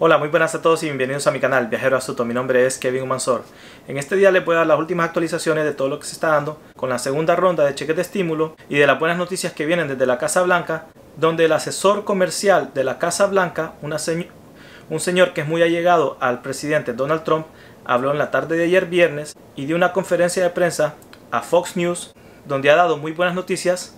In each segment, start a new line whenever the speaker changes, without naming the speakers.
Hola, muy buenas a todos y bienvenidos a mi canal Viajero Astuto. Mi nombre es Kevin Mansor. En este día les voy a dar las últimas actualizaciones de todo lo que se está dando con la segunda ronda de cheques de estímulo y de las buenas noticias que vienen desde la Casa Blanca, donde el asesor comercial de la Casa Blanca, un señor que es muy allegado al presidente Donald Trump, habló en la tarde de ayer viernes y dio una conferencia de prensa a Fox News, donde ha dado muy buenas noticias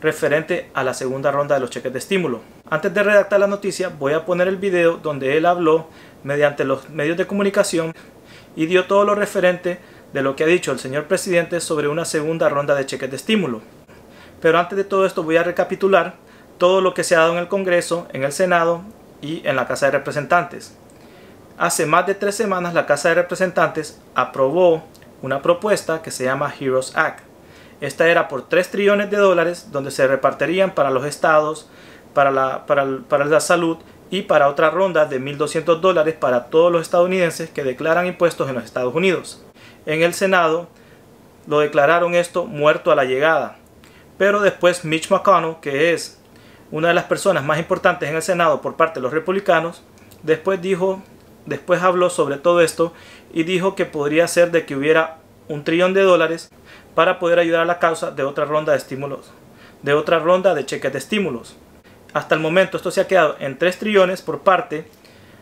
referente a la segunda ronda de los cheques de estímulo. Antes de redactar la noticia, voy a poner el video donde él habló mediante los medios de comunicación y dio todo lo referente de lo que ha dicho el señor presidente sobre una segunda ronda de cheques de estímulo. Pero antes de todo esto voy a recapitular todo lo que se ha dado en el Congreso, en el Senado y en la Casa de Representantes. Hace más de tres semanas la Casa de Representantes aprobó una propuesta que se llama Heroes Act. Esta era por 3 trillones de dólares donde se repartirían para los estados, para la, para, para la salud y para otra ronda de 1.200 dólares para todos los estadounidenses que declaran impuestos en los Estados Unidos. En el Senado lo declararon esto muerto a la llegada, pero después Mitch McConnell, que es una de las personas más importantes en el Senado por parte de los republicanos, después dijo, después habló sobre todo esto y dijo que podría ser de que hubiera un trillón de dólares para poder ayudar a la causa de otra ronda de estímulos, de otra ronda de cheques de estímulos. Hasta el momento esto se ha quedado en 3 trillones por parte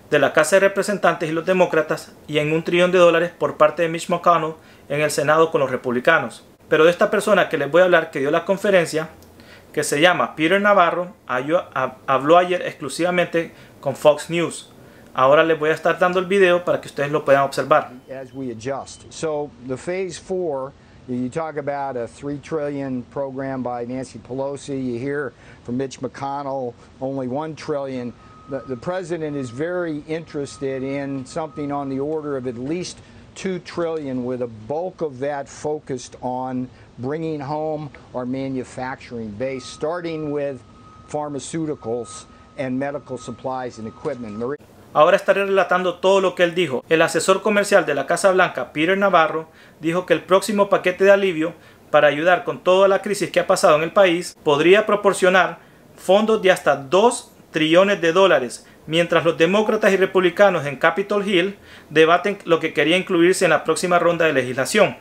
de la Casa de Representantes y los demócratas y en un trillón de dólares por parte de Mitch McConnell en el Senado con los republicanos. Pero de esta persona que les voy a hablar que dio la conferencia, que se llama Peter Navarro, habló ayer exclusivamente con Fox News. Ahora les voy a estar dando el video para que ustedes lo puedan observar. You talk about a three trillion program by Nancy Pelosi. You hear from Mitch McConnell only one trillion. The, the president is very interested in something on the order of at least two trillion, with a bulk of that focused on bringing home our manufacturing base, starting with pharmaceuticals and medical supplies and equipment. Marie Ahora estaré relatando todo lo que él dijo. El asesor comercial de la Casa Blanca, Peter Navarro, dijo que el próximo paquete de alivio para ayudar con toda la crisis que ha pasado en el país podría proporcionar fondos de hasta 2 trillones de dólares, mientras los demócratas y republicanos en Capitol Hill debaten lo que quería incluirse en la próxima ronda de legislación.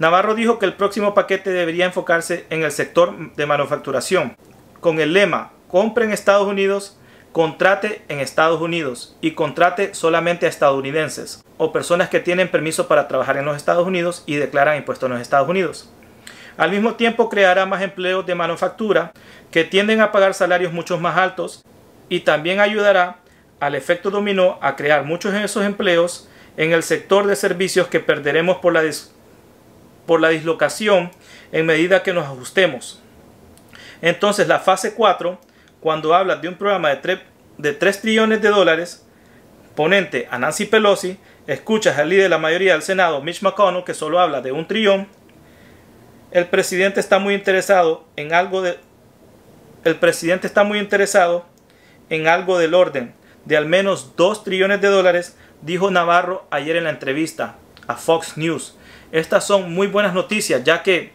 Navarro dijo que el próximo paquete debería enfocarse en el sector de manufacturación, con el lema Compren Estados Unidos, contrate en Estados Unidos y contrate solamente a estadounidenses o personas que tienen permiso para trabajar en los Estados Unidos y declaran impuestos en los Estados Unidos. Al mismo tiempo creará más empleos de manufactura que tienden a pagar salarios mucho más altos y también ayudará al efecto dominó a crear muchos de esos empleos en el sector de servicios que perderemos por la, por la dislocación en medida que nos ajustemos. Entonces la fase 4 cuando hablas de un programa de, 3, de trillones de dólares, ponente a Nancy Pelosi, escuchas al líder de la mayoría del Senado, Mitch McConnell, que solo habla de un trillón, el presidente está muy interesado en algo de... El presidente está muy interesado en algo del orden de al menos 2 trillones de dólares, dijo Navarro ayer en la entrevista a Fox News. Estas son muy buenas noticias, ya que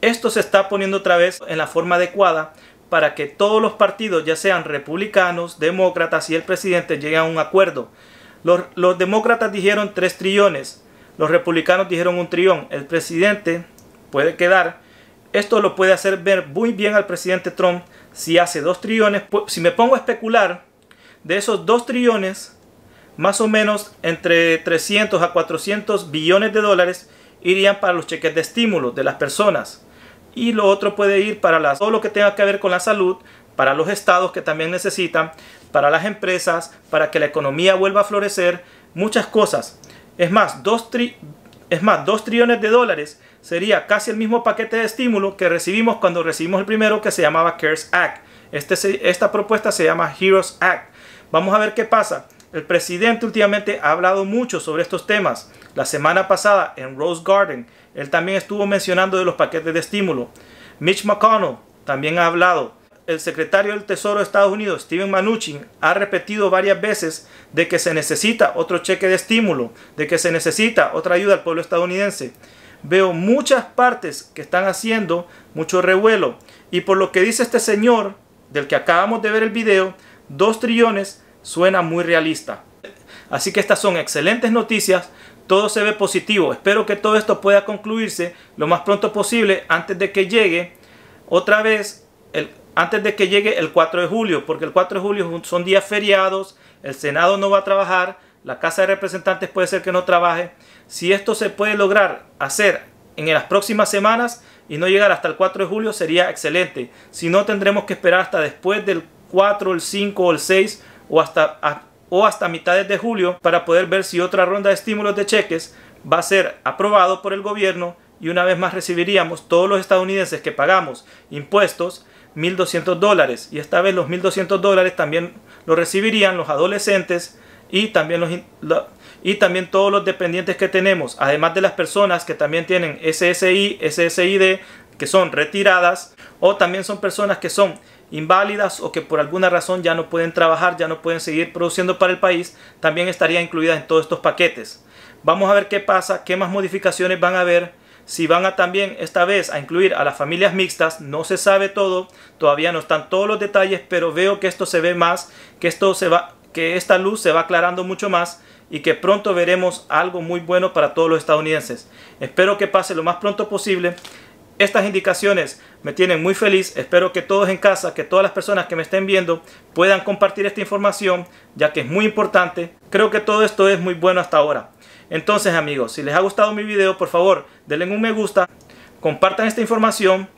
esto se está poniendo otra vez en la forma adecuada para que todos los partidos, ya sean republicanos, demócratas y el presidente, lleguen a un acuerdo. Los, demócratas dijeron 3 trillones, los republicanos dijeron un trillón. El presidente puede quedar. Esto lo puede hacer ver muy bien al presidente Trump si hace 2 trillones. Si me pongo a especular, de esos 2 trillones, más o menos entre 300 a 400 billones de dólares irían para los cheques de estímulo de las personas y lo otro puede ir para las, todo lo que tenga que ver con la salud, para los estados que también necesitan, para las empresas, para que la economía vuelva a florecer, muchas cosas. Es más, 2 es más, dos trillones de dólares sería casi el mismo paquete de estímulo que recibimos cuando recibimos el primero que se llamaba CARES Act. Este, esta propuesta se llama Heroes Act. Vamos a ver qué pasa. El presidente últimamente ha hablado mucho sobre estos temas. La semana pasada en Rose Garden, él también estuvo mencionando de los paquetes de estímulo. Mitch McConnell también ha hablado. El secretario del Tesoro de Estados Unidos, Steven Mnuchin, ha repetido varias veces de que se necesita otro cheque de estímulo, de que se necesita otra ayuda al pueblo estadounidense. Veo muchas partes que están haciendo mucho revuelo. Y por lo que dice este señor, del que acabamos de ver el video, 2 trillones suena muy realista. Así que estas son excelentes noticias, todo se ve positivo. Espero que todo esto pueda concluirse lo más pronto posible antes de que llegue otra vez, el, antes de que llegue el 4 de julio, porque el 4 de julio son días feriados, el Senado no va a trabajar, la Casa de Representantes puede ser que no trabaje. Si esto se puede lograr hacer en las próximas semanas y no llegar hasta el 4 de julio sería excelente. Si no, tendremos que esperar hasta después del 4, el 5 o el 6 o hasta, o hasta mitades de julio para poder ver si otra ronda de estímulos de cheques va a ser aprobado por el gobierno y una vez más recibiríamos todos los estadounidenses que pagamos impuestos 1.200 dólares y esta vez los 1.200 dólares también lo recibirían los adolescentes y también, los, y también todos los dependientes que tenemos, además de las personas que también tienen SSI, SSID, que son retiradas o también son personas que son inválidas o que por alguna razón ya no pueden trabajar, ya no pueden seguir produciendo para el país, también estaría incluida en todos estos paquetes. Vamos a ver qué pasa, qué más modificaciones van a haber. Si van a también esta vez a incluir a las familias mixtas, no se sabe todo, todavía no están todos los detalles, pero veo que esto se ve más, que esto se va que esta luz se va aclarando mucho más y que pronto veremos algo muy bueno para todos los estadounidenses. Espero que pase lo más pronto posible estas indicaciones me tienen muy feliz. Espero que todos en casa, que todas las personas que me estén viendo puedan compartir esta información, ya que es muy importante. Creo que todo esto es muy bueno hasta ahora. Entonces amigos, si les ha gustado mi video, por favor, denle un me gusta, compartan esta información,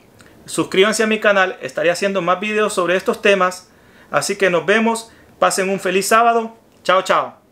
suscríbanse a mi canal, estaré haciendo más videos sobre estos temas. Así que nos vemos, pasen un feliz sábado. Chao, chao.